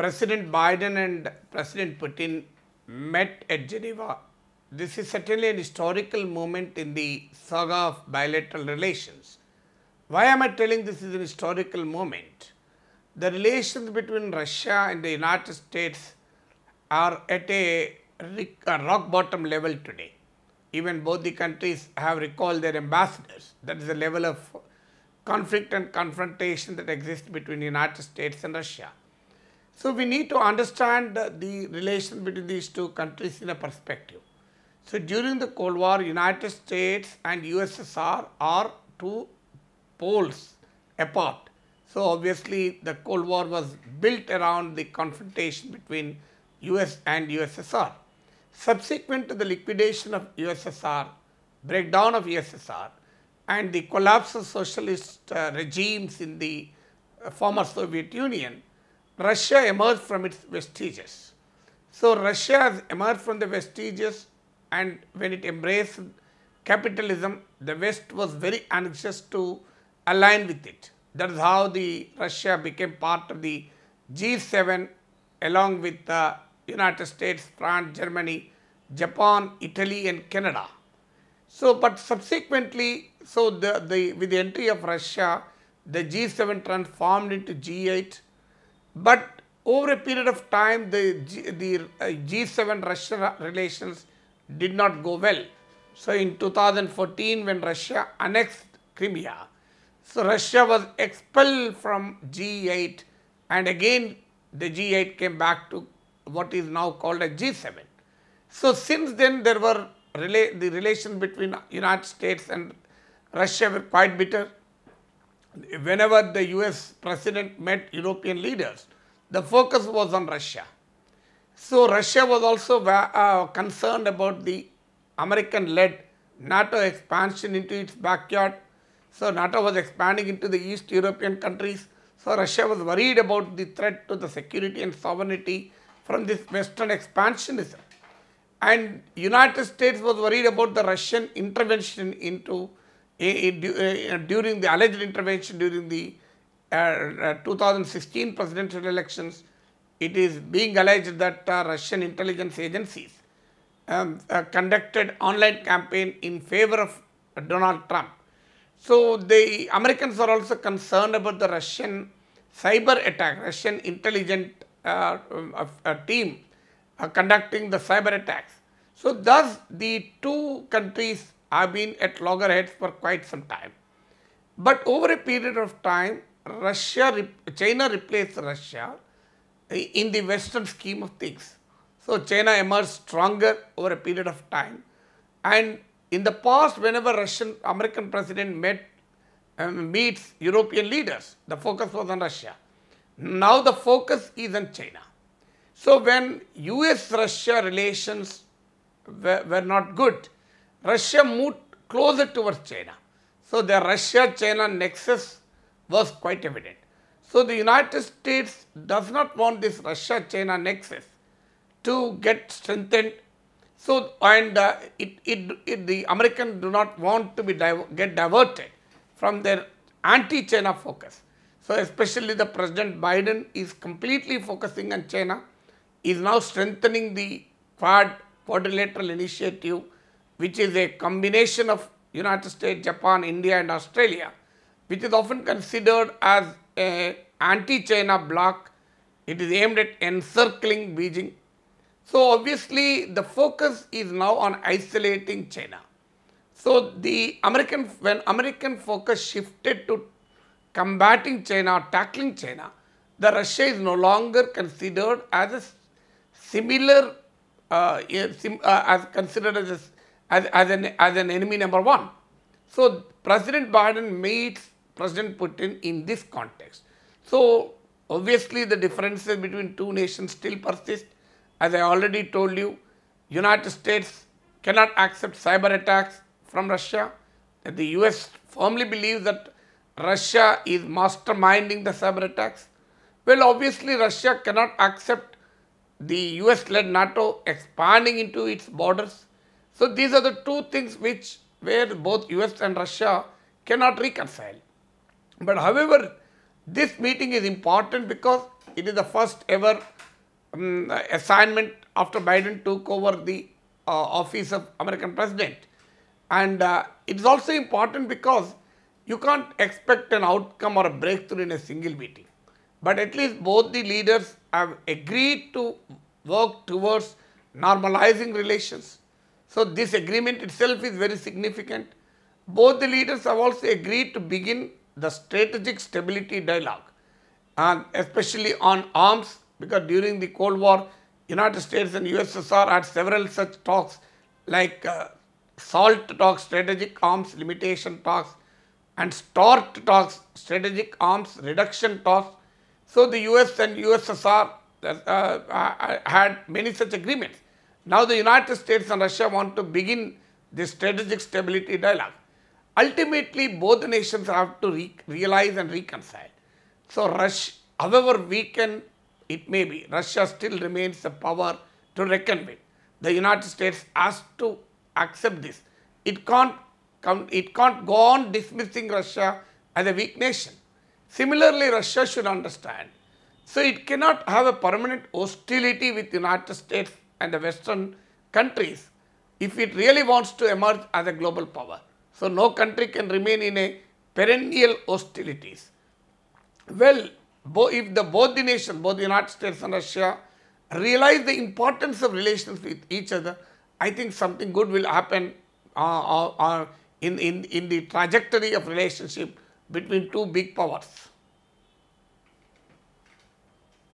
President Biden and President Putin met at Geneva. This is certainly an historical moment in the saga of bilateral relations. Why am I telling this is an historical moment? The relations between Russia and the United States are at a, rock bottom level today. Even both the countries have recalled their ambassadors. That is the level of conflict and confrontation that exists between the United States and Russia. So we need to understand the relation between these two countries in a perspective. So during the Cold War, United States and USSR are two poles apart. So obviously the Cold War was built around the confrontation between US and USSR. Subsequent to the liquidation of USSR, breakdown of USSR and the collapse of socialist uh, regimes in the uh, former Soviet Union, Russia emerged from its vestiges. So, Russia has emerged from the vestiges and when it embraced capitalism, the West was very anxious to align with it. That is how the Russia became part of the G7 along with the United States, France, Germany, Japan, Italy and Canada. So, but subsequently, so the, the, with the entry of Russia, the G7 transformed into G8 but over a period of time, the, G, the uh, G7 Russia relations did not go well. So in 2014, when Russia annexed Crimea, so Russia was expelled from G8 and again the G8 came back to what is now called a G7. So since then there were the relation between United States and Russia were quite bitter whenever the US president met European leaders, the focus was on Russia. So Russia was also uh, concerned about the American-led NATO expansion into its backyard. So NATO was expanding into the East European countries. So Russia was worried about the threat to the security and sovereignty from this Western expansionism. And United States was worried about the Russian intervention into Eh, eh, during the alleged intervention during the uh, uh 2016 presidential elections, it is being alleged that uh, Russian intelligence agencies um, uh, conducted online campaign in favor of Donald Trump. So the Americans are also concerned about the Russian cyber attack, Russian intelligence uh, um, uh, team conducting the cyber attacks. So thus the two countries I've been at loggerheads for quite some time. But over a period of time, Russia, China replaced Russia in the Western scheme of things. So China emerged stronger over a period of time. And in the past, whenever Russian American president met um, meets European leaders, the focus was on Russia. Now the focus is on China. So when US-Russia relations were, were not good, Russia moved closer towards China. So the Russia-China nexus was quite evident. So the United States does not want this Russia-China nexus to get strengthened. So and uh, it, it, it, the Americans do not want to be diver get diverted from their anti-China focus. So especially the President Biden is completely focusing on China, is now strengthening the QUAD quadrilateral initiative which is a combination of United States, Japan, India and Australia, which is often considered as a anti-China bloc. It is aimed at encircling Beijing. So obviously the focus is now on isolating China. So the American, when American focus shifted to combating China, tackling China, the Russia is no longer considered as a similar, uh, sim, uh, as considered as a as, as, an, as an enemy number one. So, President Biden meets President Putin in this context. So, obviously the differences between two nations still persist. As I already told you, United States cannot accept cyber attacks from Russia. The US firmly believes that Russia is masterminding the cyber attacks. Well, obviously Russia cannot accept the US-led NATO expanding into its borders. So these are the two things which where both US and Russia cannot reconcile. But however, this meeting is important because it is the first ever um, assignment after Biden took over the uh, office of American president. And uh, it is also important because you can't expect an outcome or a breakthrough in a single meeting. But at least both the leaders have agreed to work towards normalizing relations, so this agreement itself is very significant. Both the leaders have also agreed to begin the strategic stability dialogue, and especially on arms, because during the Cold War, United States and USSR had several such talks like uh, SALT talks, strategic arms limitation talks, and START talks, strategic arms reduction talks. So the US and USSR uh, uh, uh, had many such agreements. Now the United States and Russia want to begin the strategic stability dialogue. Ultimately, both nations have to re realize and reconcile. So, Russia, however weakened it may be, Russia still remains a power to reckon with. The United States has to accept this. It can't come, it can't go on dismissing Russia as a weak nation. Similarly, Russia should understand. So it cannot have a permanent hostility with the United States and the Western countries if it really wants to emerge as a global power. So, no country can remain in a perennial hostilities. Well, if the both the nations, both the United States and Russia realize the importance of relations with each other, I think something good will happen uh, uh, uh in, in, in the trajectory of relationship between two big powers.